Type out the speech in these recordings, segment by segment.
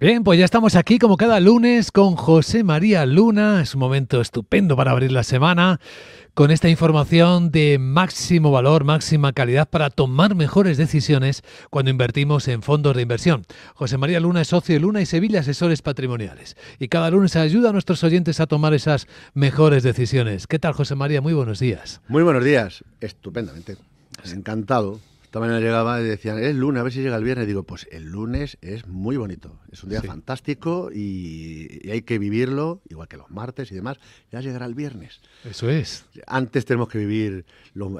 Bien, pues ya estamos aquí como cada lunes con José María Luna. Es un momento estupendo para abrir la semana con esta información de máximo valor, máxima calidad para tomar mejores decisiones cuando invertimos en fondos de inversión. José María Luna es socio de Luna y Sevilla Asesores Patrimoniales. Y cada lunes ayuda a nuestros oyentes a tomar esas mejores decisiones. ¿Qué tal, José María? Muy buenos días. Muy buenos días. Estupendamente. Encantado también llegaba y decían, es lunes, a ver si llega el viernes. digo, pues el lunes es muy bonito, es un día fantástico y, hay que vivirlo, igual que los martes y demás, ya llegará el viernes. Eso es. Antes tenemos que vivir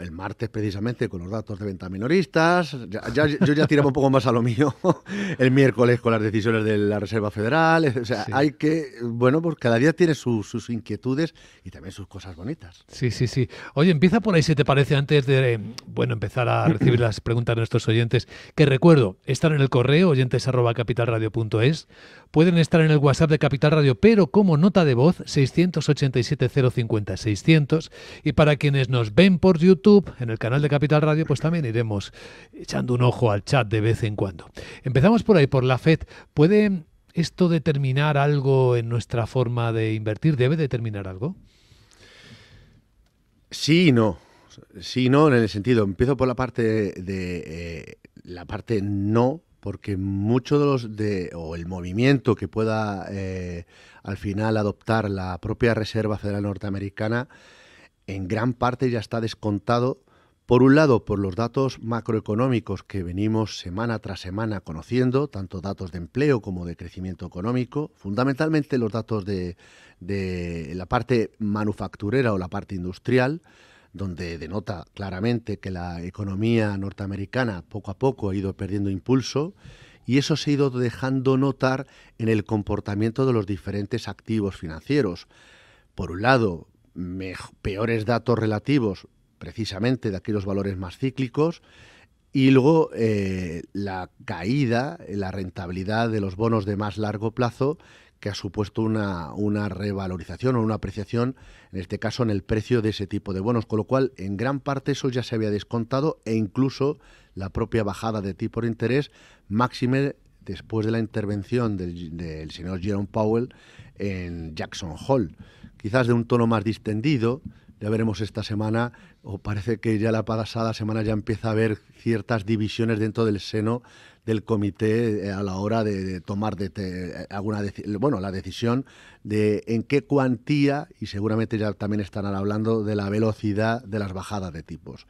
el martes precisamente con los datos de venta minoristas, yo ya tiraba un poco más a lo mío, el miércoles con las decisiones de la Reserva Federal, o sea, hay que, bueno, pues cada día tiene sus inquietudes y también sus cosas bonitas. Sí, sí, sí. Oye, empieza por ahí si te parece antes de, bueno, empezar a recibir las Preguntar a nuestros oyentes, que recuerdo, están en el correo oyentes@capitalradio.es pueden estar en el WhatsApp de Capital Radio, pero como nota de voz 687-050-600 y para quienes nos ven por YouTube, en el canal de Capital Radio, pues también iremos echando un ojo al chat de vez en cuando. Empezamos por ahí, por la FED. ¿Puede esto determinar algo en nuestra forma de invertir? ¿Debe determinar algo? Sí y no. Sí, no, en el sentido, empiezo por la parte de eh, la parte no, porque mucho de los de, o el movimiento que pueda eh, al final adoptar la propia Reserva Federal Norteamericana, en gran parte ya está descontado, por un lado, por los datos macroeconómicos que venimos semana tras semana conociendo, tanto datos de empleo como de crecimiento económico, fundamentalmente los datos de la parte manufacturera o la parte industrial, donde denota claramente que la economía norteamericana poco a poco ha ido perdiendo impulso y eso se ha ido dejando notar en el comportamiento de los diferentes activos financieros. Por un lado, peores datos relativos precisamente de aquellos valores más cíclicos y luego eh, la caída, en la rentabilidad de los bonos de más largo plazo que ha supuesto una, una revalorización o una apreciación, en este caso, en el precio de ese tipo de bonos, con lo cual en gran parte eso ya se había descontado e incluso la propia bajada de tipo de interés máxime después de la intervención del, señor Jerome Powell en Jackson Hall, quizás de un tono más distendido, ya veremos esta semana, o parece que ya la pasada semana ya empieza a haber ciertas divisiones dentro del seno del comité eh, a la hora de, tomar de, eh, alguna bueno, la decisión de en qué cuantía, y seguramente ya también estarán hablando de la velocidad de las bajadas de tipos.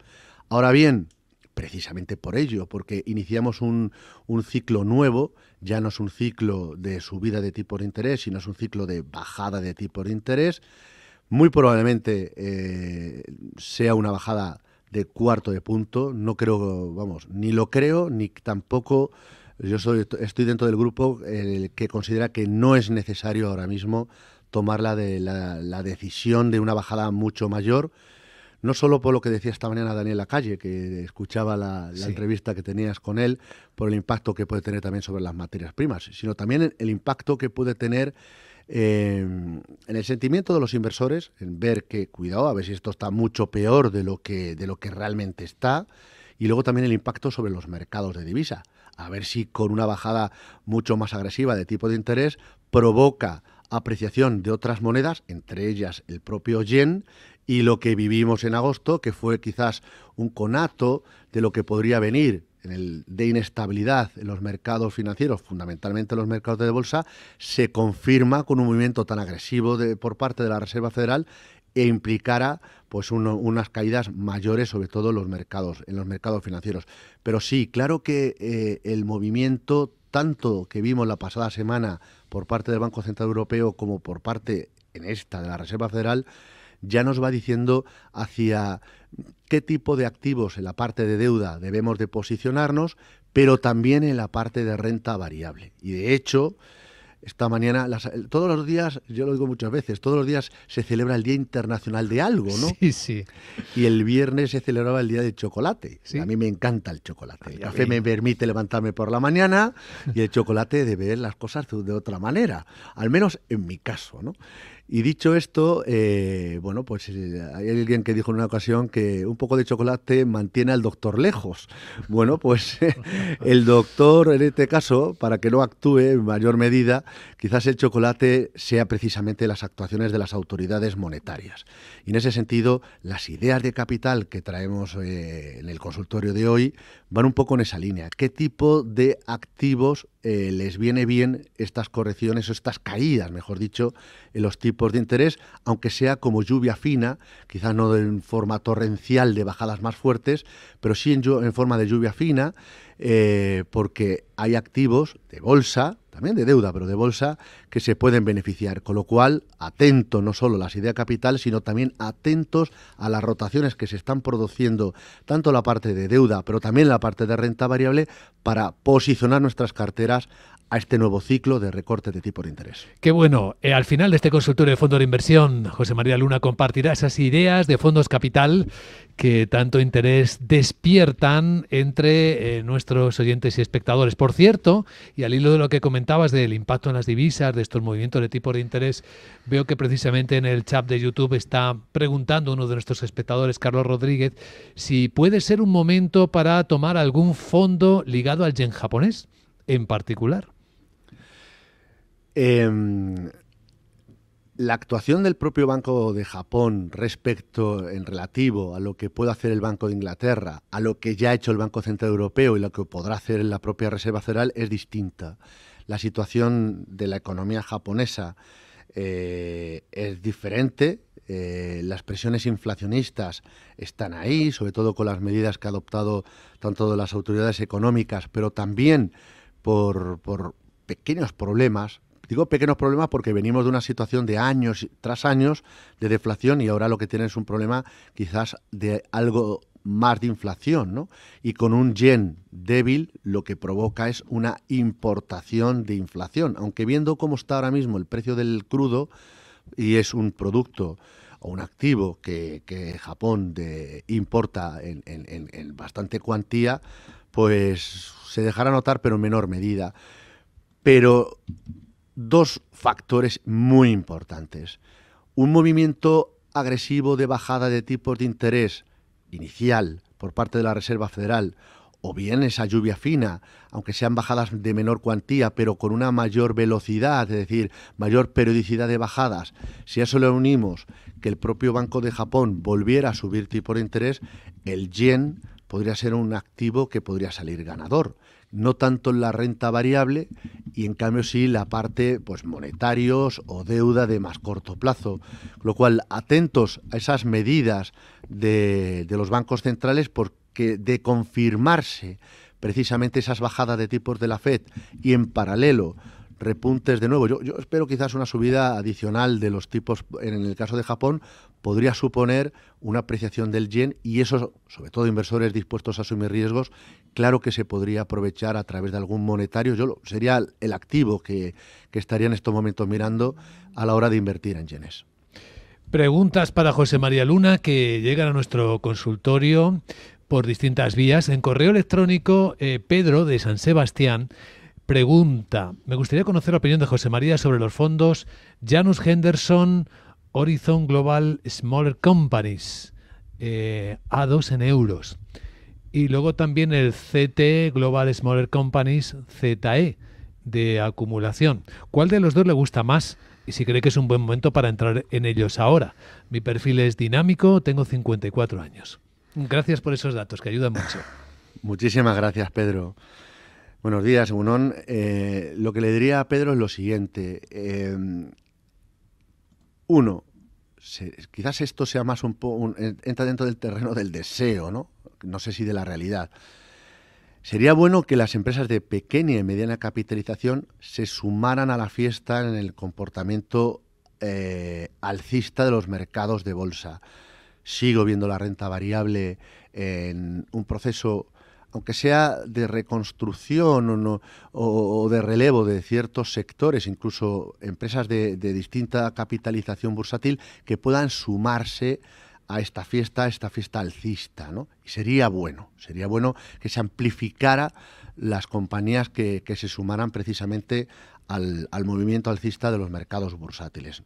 Ahora bien, precisamente por ello, porque iniciamos un, ciclo nuevo, ya no es un ciclo de subida de tipos de interés, sino es un ciclo de bajada de tipos de interés. Muy probablemente eh, sea una bajada de cuarto de punto. No creo, vamos, ni lo creo, ni tampoco yo soy, estoy dentro del grupo el que considera que no es necesario ahora mismo tomar la, de, la, decisión de una bajada mucho mayor. No solo por lo que decía esta mañana Daniel Lacalle, que escuchaba la, entrevista que tenías con él, por el impacto que puede tener también sobre las materias primas, sino también el impacto que puede tener Em, en el sentimiento de los inversores, en ver que, cuidado, a ver si esto está mucho peor de lo que, de lo que realmente está, y luego también el impacto sobre los mercados de divisa, a ver si con una bajada mucho más agresiva de tipo de interés provoca apreciación de otras monedas, entre ellas el propio yen, y lo que vivimos en agosto, que fue quizás un conato de lo que podría venir el, de inestabilidad en los mercados financieros, fundamentalmente en los mercados de bolsa, se confirma con un movimiento tan agresivo por parte de la Reserva Federal e implicara pues unas caídas mayores, sobre todo en los mercados, en los mercados financieros. Pero sí, claro que eh, el movimiento tanto que vimos la pasada semana por parte del Banco Central Europeo como por parte en esta de la Reserva Federal ya nos va diciendo hacia qué tipo de activos en la parte de deuda debemos de posicionarnos, pero también en la parte de renta variable. Y de hecho, esta mañana, todos los días, yo lo digo muchas veces, todos los días se celebra el Día Internacional de algo, ¿no? Sí, sí. Y el viernes se celebraba el Día del Chocolate. A mí me encanta el chocolate. el café me permite levantarme por la mañana y el chocolate de ver las cosas de otra manera, al menos en mi caso, ¿no? Y dicho esto, eh, bueno, pues eh, hay alguien que dijo en una ocasión que un poco de chocolate mantiene al doctor lejos. Bueno, pues el doctor, en este caso, para que no actúe en mayor medida, quizás el chocolate sea precisamente las actuaciones de las autoridades monetarias. Y en ese sentido, las ideas de capital que traemos eh, en el consultorio de hoy van un poco en esa línea. ¿Qué tipo de activos eh, les viene bien estas correcciones o estas caídas, mejor dicho, en los tipos de interés, aunque sea como lluvia fina, quizás no en forma torrencial de bajadas más fuertes, pero sí en, en forma de lluvia fina, eh, porque hay activos de bolsa, también de deuda, pero de bolsa, que se pueden beneficiar. Con lo cual, atento no solo a las ideas capital, sino también atentos a las rotaciones que se están produciendo, tanto la parte de deuda, pero también la parte de renta variable, para posicionar nuestras carteras a este nuevo ciclo de recorte de tipo de interés. Qué bueno. Eh, al final de este consultorio de fondo de inversión, José María Luna compartirá esas ideas de fondos capital que tanto interés despiertan entre eh, nuestros oyentes y espectadores. Por cierto, y al hilo de lo que comentabas del impacto en las divisas, de estos movimientos de tipo de interés, veo que precisamente en el chat de YouTube está preguntando uno de nuestros espectadores, Carlos Rodríguez, si puede ser un momento para tomar algún fondo ligado al yen japonés en particular. Em, la actuación del propio Banco de Japón respecto en relativo a lo que puede hacer el Banco de Inglaterra, a lo que ya ha hecho el Banco Central Europeo y lo que podrá hacer la propia Reserva Federal es distinta. La situación de la economía japonesa eh, es diferente, eh, las presiones inflacionistas están ahí, sobre todo con las medidas que ha adoptado tanto de las autoridades económicas, pero también por pequeños problemas Digo pequeños problemas porque venimos de una situación de años tras años de deflación y ahora lo que tienen es un problema quizás de algo más de inflación, ¿no? Y con un yen débil lo que provoca es una importación de inflación, aunque viendo cómo está ahora mismo el precio del crudo y es un producto o un activo que, Japón importa en, en, bastante cuantía, pues se dejará notar, pero en menor medida. Pero dos factores muy importantes. Un movimiento agresivo de bajada de tipos de interés inicial por parte de la Reserva Federal, o bien esa lluvia fina, aunque sean bajadas de menor cuantía, pero con una mayor velocidad, es decir, mayor periodicidad de bajadas, si a eso le unimos que el propio Banco de Japón volviera a subir tipos de interés, el yen podría ser un activo que podría salir ganador no tanto en la renta variable y en cambio sí la parte pues monetarios o deuda de más corto plazo. Lo cual, atentos a esas medidas de, de los bancos centrales porque de confirmarse precisamente esas bajadas de tipos de la Fed y en paralelo repuntes de nuevo. Yo, espero quizás una subida adicional de los tipos, en el caso de Japón, podría suponer una apreciación del yen y eso, sobre todo inversores dispuestos a asumir riesgos, claro que se podría aprovechar a través de algún monetario. Yo sería el activo que, estaría en estos momentos mirando a la hora de invertir en yenes. Preguntas para José María Luna que llegan a nuestro consultorio por distintas vías. En correo electrónico, eh, Pedro de San Sebastián pregunta. Me gustaría conocer la opinión de José María sobre los fondos Janus Henderson Horizon Global Smaller Companies eh, a 2 en euros. Y luego también el CT Global Smaller Companies ZE de acumulación. ¿Cuál de los dos le gusta más? Y si cree que es un buen momento para entrar en ellos ahora. Mi perfil es dinámico, tengo 54 años. Gracias por esos datos, que ayudan mucho. Muchísimas gracias, Pedro. Buenos días, Unón. Eh, lo que le diría a Pedro es lo siguiente. Eh, uno, quizás esto sea más un poco, entra dentro del terreno del deseo, ¿no? No sé si de la realidad. Sería bueno que las empresas de pequeña y mediana capitalización se sumaran a la fiesta en el comportamiento eh, alcista de los mercados de bolsa. Sigo viendo la renta variable en un proceso aunque sea de reconstrucción o, o, de relevo de ciertos sectores, incluso empresas de, distinta capitalización bursátil, que puedan sumarse a esta fiesta, esta fiesta alcista, ¿no? Y sería bueno, sería bueno que se amplificara las compañías que, se sumaran precisamente al, al movimiento alcista de los mercados bursátiles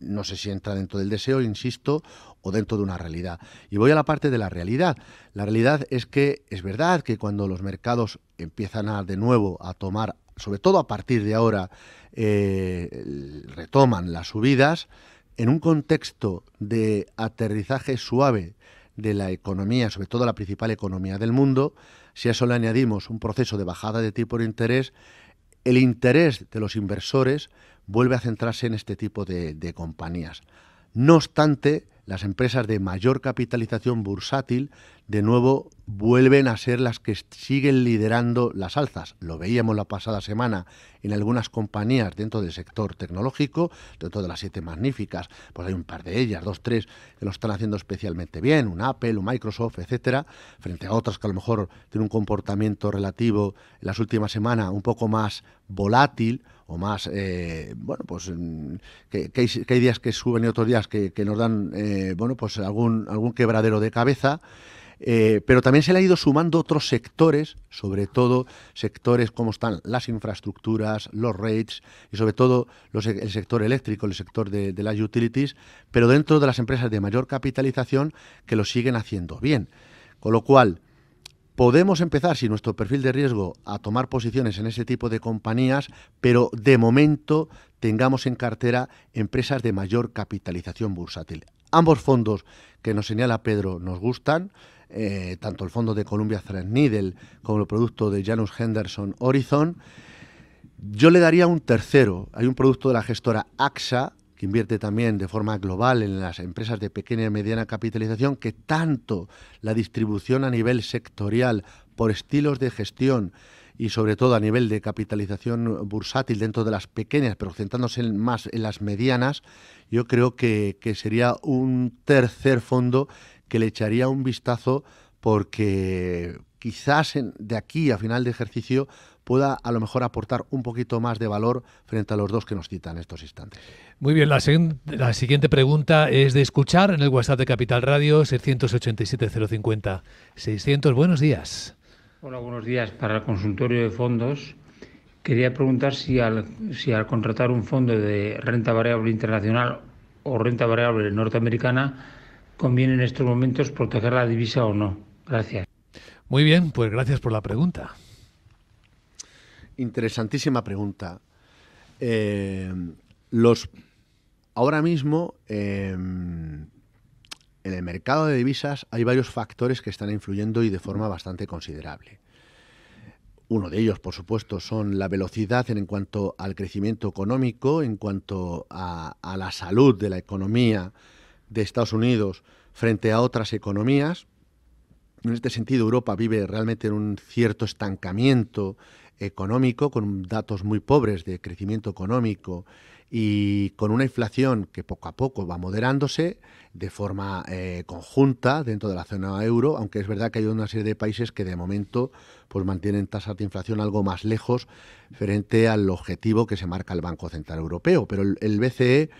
no sé si entra dentro del deseo, insisto, o dentro de una realidad. Y voy a la parte de la realidad. La realidad es que es verdad que cuando los mercados empiezan a, de nuevo a tomar, sobre todo a partir de ahora, eh, retoman las subidas, en un contexto de aterrizaje suave de la economía, sobre todo la principal economía del mundo, si a eso le añadimos un proceso de bajada de tipo de interés, el interés de los inversores vuelve a centrarse en este tipo de, compañías. No obstante, las empresas de mayor capitalización bursátil de nuevo vuelven a ser las que siguen liderando las alzas. Lo veíamos la pasada semana en algunas compañías dentro del sector tecnológico, dentro de las siete magníficas, pues hay un par de ellas, dos, tres, que lo están haciendo especialmente bien, un Apple, un Microsoft, etcétera, frente a otras que a lo mejor tienen un comportamiento relativo en las últimas semanas un poco más volátil o más, eh, bueno, pues mm, que, hay, días que suben y otros días que, nos dan... Eh, eh, bueno, pues algún, algún quebradero de cabeza. Eh, pero también se le ha ido sumando otros sectores, sobre todo sectores como están las infraestructuras, los rates y sobre todo el sector eléctrico, el sector de, de, las utilities, pero dentro de las empresas de mayor capitalización que lo siguen haciendo bien. Con lo cual, podemos empezar, si nuestro perfil de riesgo, a tomar posiciones en ese tipo de compañías, pero de momento tengamos en cartera empresas de mayor capitalización bursátil. Ambos fondos que nos señala Pedro nos gustan. Eh, tanto el fondo de Columbia Threadneedle como el producto de Janus Henderson Horizon. Yo le daría un tercero. Hay un producto de la gestora AXA, que invierte también de forma global en las empresas de pequeña y mediana capitalización, que tanto la distribución a nivel sectorial por estilos de gestión y sobre todo a nivel de capitalización bursátil dentro de las pequeñas, pero centrándose más en las medianas, yo creo que, sería un tercer fondo que le echaría un vistazo porque quizás de aquí a final de ejercicio pueda a lo mejor aportar un poquito más de valor frente a los dos que nos citan estos instantes. Muy bien, la, la siguiente pregunta es de escuchar en el WhatsApp de Capital Radio 687-050. 600, buenos días. Hola, buenos días. Para el consultorio de fondos, quería preguntar si al, contratar un fondo de renta variable internacional o renta variable norteamericana, conviene en estos momentos proteger la divisa o no. Gracias. Muy bien, pues gracias por la pregunta. Interesantísima pregunta. Eh, los ahora mismo eh, en el mercado de divisas hay varios factores que están influyendo y de forma bastante considerable. Uno de ellos, por supuesto, son la velocidad en cuanto al crecimiento económico, en cuanto a, la salud de la economía de Estados Unidos frente a otras economías. En este sentido, Europa vive realmente en un cierto estancamiento económico, con datos muy pobres de crecimiento económico y con una inflación que poco a poco va moderándose de forma eh, conjunta dentro de la zona euro, aunque es verdad que hay una serie de países que de momento pues mantienen tasas de inflación algo más lejos frente al objetivo que se marca el Banco Central Europeo, pero el, el BCE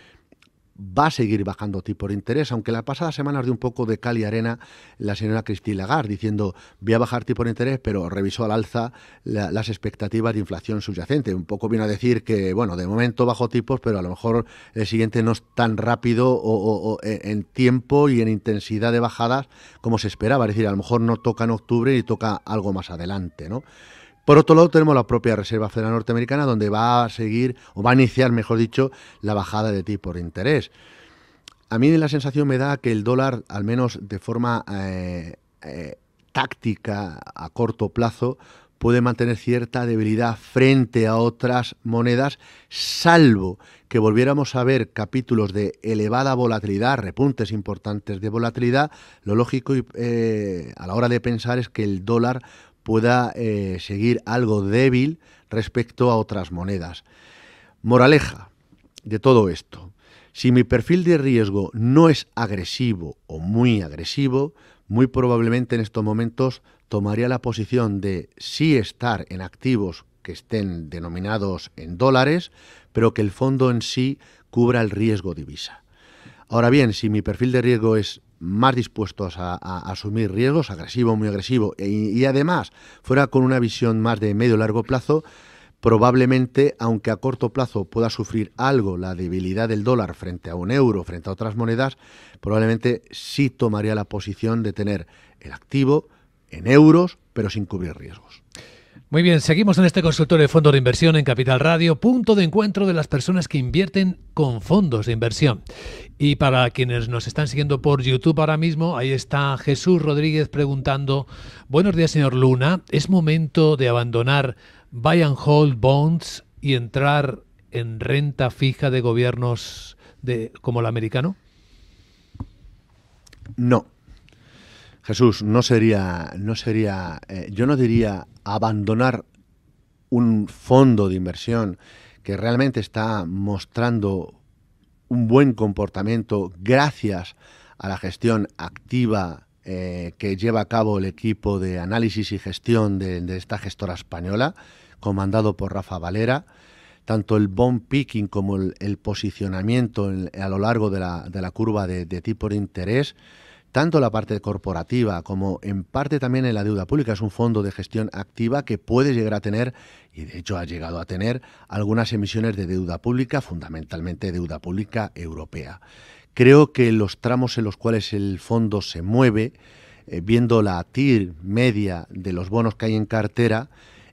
va a seguir bajando tipo de interés, aunque la pasada semana dio un poco de cal y arena la señora Cristina Lagarde diciendo voy a bajar tipo de interés, pero revisó al alza las expectativas de inflación subyacente. Un poco vino a decir que, bueno, de momento bajo tipos, pero a lo mejor el siguiente no es tan rápido o, e, en tiempo y en intensidad de bajadas como se esperaba. Es decir, a lo mejor no toca en octubre y toca algo más adelante, ¿no? Por otro lado, tenemos la propia Reserva Federal Norteamericana, donde va a seguir, o va a iniciar, mejor dicho, la bajada de tipo de interés. A mí la sensación me da que el dólar, al menos de forma eh, eh, táctica a corto plazo, puede mantener cierta debilidad frente a otras monedas, salvo que volviéramos a ver capítulos de elevada volatilidad, repuntes importantes de volatilidad, lo lógico eh, a la hora de pensar es que el dólar pueda eh, seguir algo débil respecto a otras monedas. Moraleja de todo esto. Si mi perfil de riesgo no es agresivo o muy agresivo, muy probablemente en estos momentos tomaría la posición de sí estar en activos que estén denominados en dólares, pero que el fondo en sí cubra el riesgo divisa. Ahora bien, si mi perfil de riesgo es más dispuestos a, asumir riesgos, agresivo, muy agresivo, y, e, y, además fuera con una visión más de medio largo plazo, probablemente, aunque a corto plazo pueda sufrir algo la debilidad del dólar frente a un euro, frente a otras monedas, probablemente sí tomaría la posición de tener el activo en euros, pero sin cubrir riesgos. Muy bien, seguimos en este consultorio de fondos de inversión en Capital Radio, punto de encuentro de las personas que invierten con fondos de inversión. Y para quienes nos están siguiendo por YouTube ahora mismo, ahí está Jesús Rodríguez preguntando, buenos días señor Luna, ¿es momento de abandonar buy and hold bonds y entrar en renta fija de gobiernos de, como el americano? No. Jesús, no sería, no sería, eh, yo no diría abandonar un fondo de inversión que realmente está mostrando un buen comportamiento gracias a la gestión activa eh, que lleva a cabo el equipo de análisis y gestión de, esta gestora española, comandado por Rafa Valera. Tanto el bond picking como el, posicionamiento a lo largo de la, curva de, de tipo de interés tanto la parte corporativa como en parte también en la deuda pública. Es un fondo de gestión activa que puede llegar a tener, y de hecho ha llegado a tener, algunas emisiones de deuda pública, fundamentalmente deuda pública europea. Creo que los tramos en los cuales el fondo se mueve, eh, viendo la TIR media de los bonos que hay en cartera,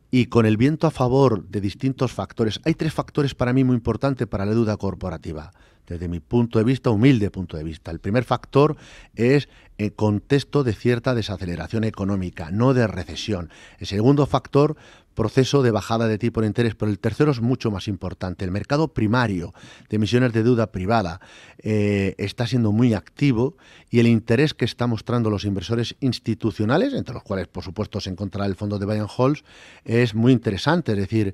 y con el viento a favor de distintos factores, hay tres factores para mí muy importantes para la deuda corporativa desde mi punto de vista, humilde punto de vista. El primer factor es en eh, contexto de cierta desaceleración económica, no de recesión. El segundo factor, proceso de bajada de tipo de interés, pero el tercero es mucho más importante. El mercado primario de emisiones de deuda privada eh, está siendo muy activo y el interés que están mostrando los inversores institucionales, entre los cuales por supuesto se encontrará el fondo de Bayern Halls, es muy interesante. Es decir,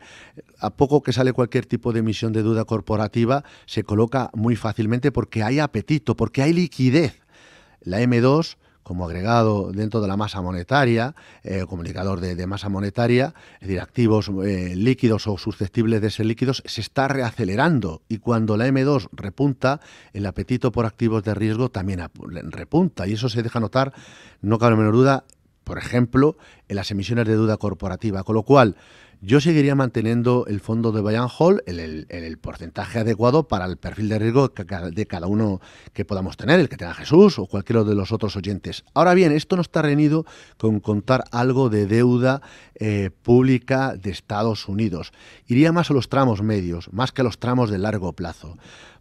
a poco que sale cualquier tipo de emisión de deuda corporativa, se coloca muy fácilmente porque hay apetito, porque hay liquidez la M2 como agregado dentro de la masa monetaria, comunicador eh, como de, masa monetaria, es decir, activos eh, líquidos o susceptibles de ser líquidos, se está reacelerando y cuando la M2 repunta, el apetito por activos de riesgo también repunta y eso se deja notar, no cabe menor duda, por ejemplo, en las emisiones de deuda corporativa. Con lo cual, yo seguiría manteniendo el fondo de Bayern Hall en el, porcentaje adecuado para el perfil de riesgo de cada uno que podamos tener, el que tenga Jesús o cualquiera de los otros oyentes. Ahora bien, esto no está reñido con contar algo de deuda eh, pública de Estados Unidos. Iría más a los tramos medios, más que a los tramos de largo plazo.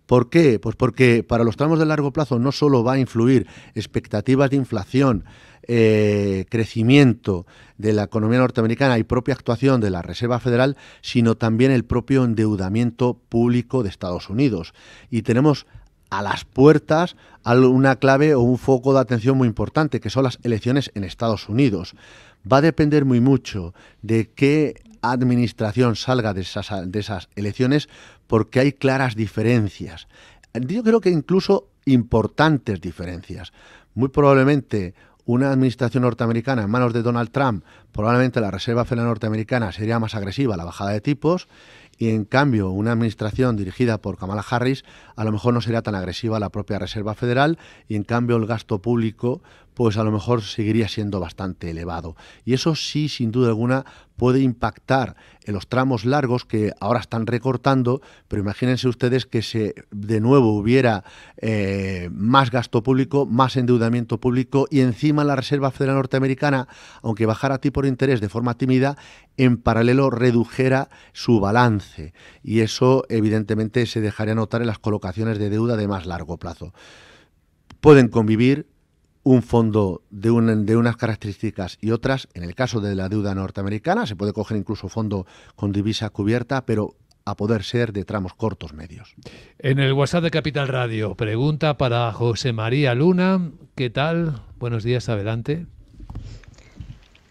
¿Por qué? Pues porque para los tramos de largo plazo no solo va a influir expectativas de inflación, eh, crecimiento de la economía norteamericana y propia actuación de la Reserva Federal, sino también el propio endeudamiento público de Estados Unidos. Y tenemos a las puertas una clave o un foco de atención muy importante, que son las elecciones en Estados Unidos. Va a depender muy mucho de qué administración salga de esas elecciones, porque hay claras diferencias. Yo creo que incluso importantes diferencias. Muy probablemente una administración norteamericana en manos de Donald Trump, probablemente la Reserva Federal Norteamericana sería más agresiva, a la bajada de tipos, y en cambio una administración dirigida por Kamala Harris a lo mejor no sería tan agresiva la propia Reserva Federal y en cambio el gasto público pues a lo mejor seguiría siendo bastante elevado. Y eso sí, sin duda alguna, puede impactar en los tramos largos que ahora están recortando, pero imagínense ustedes que se de nuevo hubiera eh, más gasto público, más endeudamiento público y encima la Reserva Federal Norteamericana, aunque bajara tipo de interés de forma tímida, en paralelo redujera su balance y eso evidentemente se dejaría notar en las colocaciones de deuda de más largo plazo. Pueden convivir, un fondo de, de, unas características y otras. En el caso de la deuda norteamericana se puede coger incluso fondo con divisa cubierta, pero a poder ser de tramos cortos medios. En el WhatsApp de Capital Radio, pregunta para José María Luna. ¿Qué tal? Buenos días, adelante.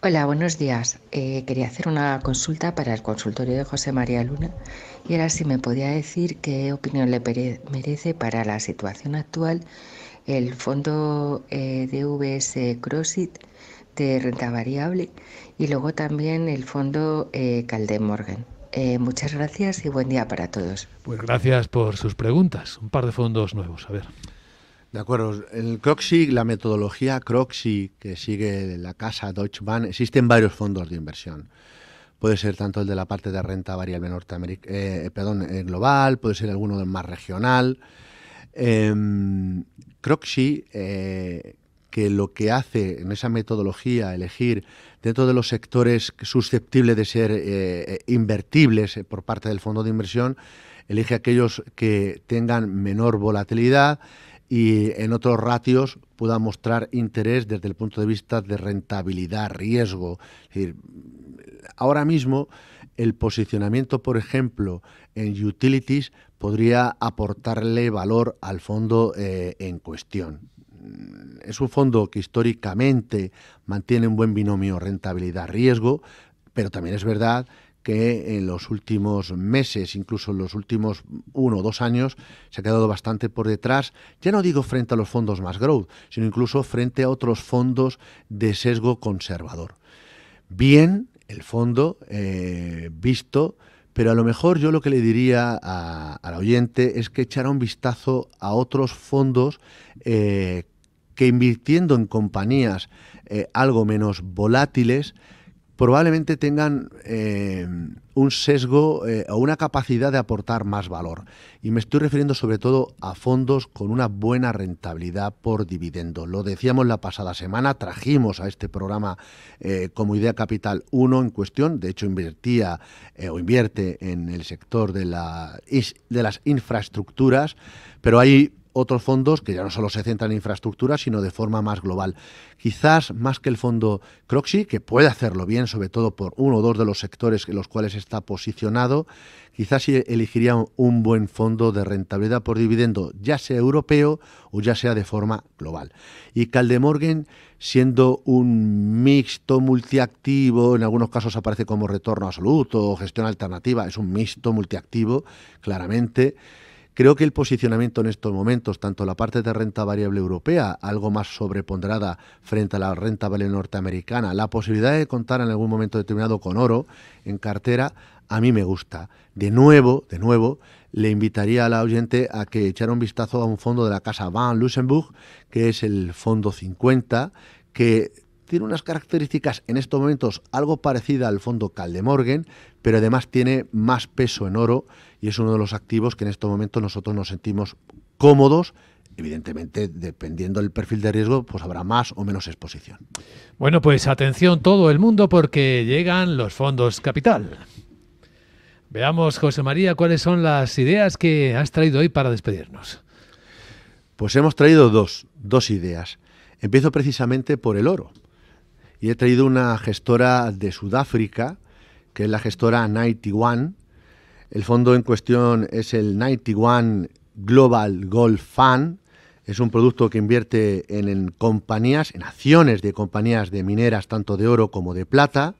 Hola, buenos días. Eh, quería hacer una consulta para el consultorio de José María Luna y era si me podía decir qué opinión le merece para la situación actual el fondo eh, DVS Crossit de renta variable y luego también el fondo eh, Caldemorgan. Eh, muchas gracias y buen día para todos. Pues gracias por sus preguntas. Un par de fondos nuevos, a ver. De acuerdo. El Croxy, la metodología Croxy que sigue la casa Deutsche Bank, existen varios fondos de inversión. Puede ser tanto el de la parte de renta variable norteamérica eh, perdón, eh, global, puede ser alguno más regional. Em, eh, Croxy, que lo que hace en esa metodología, elegir dentro de los sectores susceptibles de ser eh, invertibles eh, por parte del fondo de inversión, elige aquellos que tengan menor volatilidad y en otros ratios pueda mostrar interés desde el punto de vista de rentabilidad, riesgo. decir, ahora mismo el posicionamiento, por ejemplo, en utilities podría aportarle valor al fondo eh, en cuestión. Mm, es un fondo que históricamente mantiene un buen binomio rentabilidad-riesgo, pero también es verdad que en los últimos meses, incluso en los últimos uno o dos años, se ha quedado bastante por detrás, ya no digo frente a los fondos más growth, sino incluso frente a otros fondos de sesgo conservador. Bien, el fondo eh, visto, pero a lo mejor yo lo que le diría al oyente es que echara un vistazo a otros fondos eh, que invirtiendo en compañías eh, algo menos volátiles, probablemente tengan eh, un sesgo eh, o una capacidad de aportar más valor. Y me estoy refiriendo sobre todo a fondos con una buena rentabilidad por dividendo. Lo decíamos la pasada semana, trajimos a este programa eh, como idea capital 1 en cuestión, de hecho invertía o invierte en el sector de, la, de las infraestructuras, pero hay otros fondos que ya no solo se centran en infraestructura, sino de forma más global. Quizás más que el fondo Croxy, que puede hacerlo bien, sobre todo por uno o dos de los sectores en los cuales está posicionado, quizás elegiría un buen fondo de rentabilidad por dividendo, ya sea europeo o ya sea de forma global. Y Caldemorgen siendo un mixto multiactivo, en algunos casos aparece como retorno absoluto o gestión alternativa, es un mixto multiactivo, claramente. Creo que el posicionamiento en estos momentos, tanto la parte de renta variable europea, algo más sobreponderada frente a la renta variable norteamericana, la posibilidad de contar en algún momento determinado con oro en cartera, a mí me gusta. De nuevo, de nuevo, le invitaría a la oyente a que echara un vistazo a un fondo de la casa Van Luxemburg, que es el fondo 50, que tiene unas características en estos momentos algo parecida al fondo Caldemorgen, pero además tiene más peso en oro y es uno de los activos que en estos momentos nosotros nos sentimos cómodos evidentemente, dependiendo del perfil de riesgo, pues habrá más o menos exposición. Bueno, pues atención todo el mundo porque llegan los fondos capital. Veamos, José María, cuáles son las ideas que has traído hoy para despedirnos. Pues hemos traído dos, dos ideas. Empiezo precisamente por el oro y he traído una gestora de Sudáfrica, que es la gestora One. El fondo en cuestión es el One Global Gold Fund. Es un producto que invierte en, en compañías, en acciones de compañías de mineras, tanto de oro como de plata.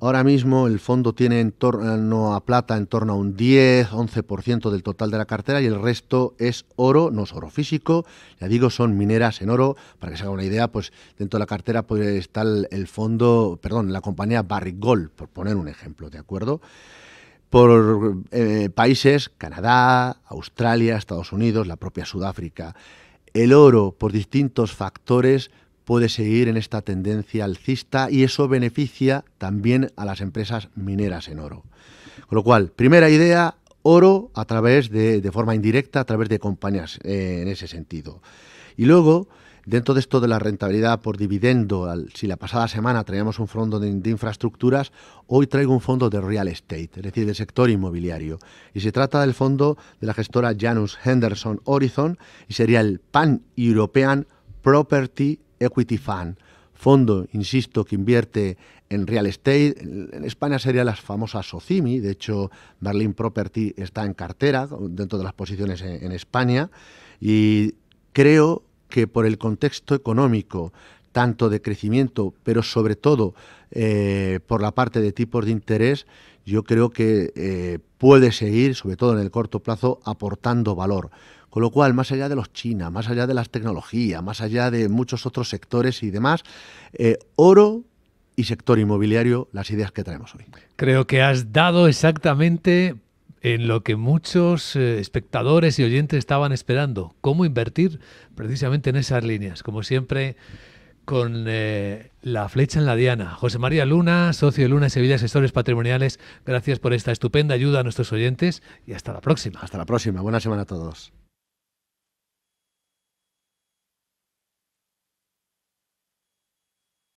Ahora mismo el fondo tiene en torno eh, a plata en torno a un 10-11% del total de la cartera y el resto es oro, no es oro físico, ya digo, son mineras en oro. Para que se haga una idea, pues dentro de la cartera puede estar el, fondo, perdón, la compañía Barrick Gold, por poner un ejemplo, ¿de acuerdo? Por eh, países, Canadá, Australia, Estados Unidos, la propia Sudáfrica. El oro, por distintos factores, puede seguir en esta tendencia alcista y eso beneficia también a las empresas mineras en oro. Con lo cual, primera idea, oro a través de, forma indirecta, a través de compañías eh, en ese sentido. Y luego, dentro de esto de la rentabilidad por dividendo, si la pasada semana traíamos un fondo de, de, infraestructuras, hoy traigo un fondo de real estate, es decir, del sector inmobiliario. Y se trata del fondo de la gestora Janus Henderson Horizon y sería el Pan European Property Equity Fund, fondo, insisto, que invierte en real estate. En España sería las famosas SOCIMI, de hecho Berlin Property está en cartera dentro de las posiciones en, España y creo que por el contexto económico, tanto de crecimiento, pero sobre todo eh, por la parte de tipos de interés, yo creo que eh, puede seguir, sobre todo en el corto plazo, aportando valor. Con lo cual, más allá de los China, más allá de las tecnologías, más allá de muchos otros sectores y demás, eh, oro y sector inmobiliario, las ideas que traemos hoy. Creo que has dado exactamente en lo que muchos eh, espectadores y oyentes estaban esperando, cómo invertir precisamente en esas líneas. Como siempre, con eh, la flecha en la diana. José María Luna, socio de Luna en Sevilla Asesores Patrimoniales, gracias por esta estupenda ayuda a nuestros oyentes y hasta la próxima. Hasta la próxima. Buena semana a todos.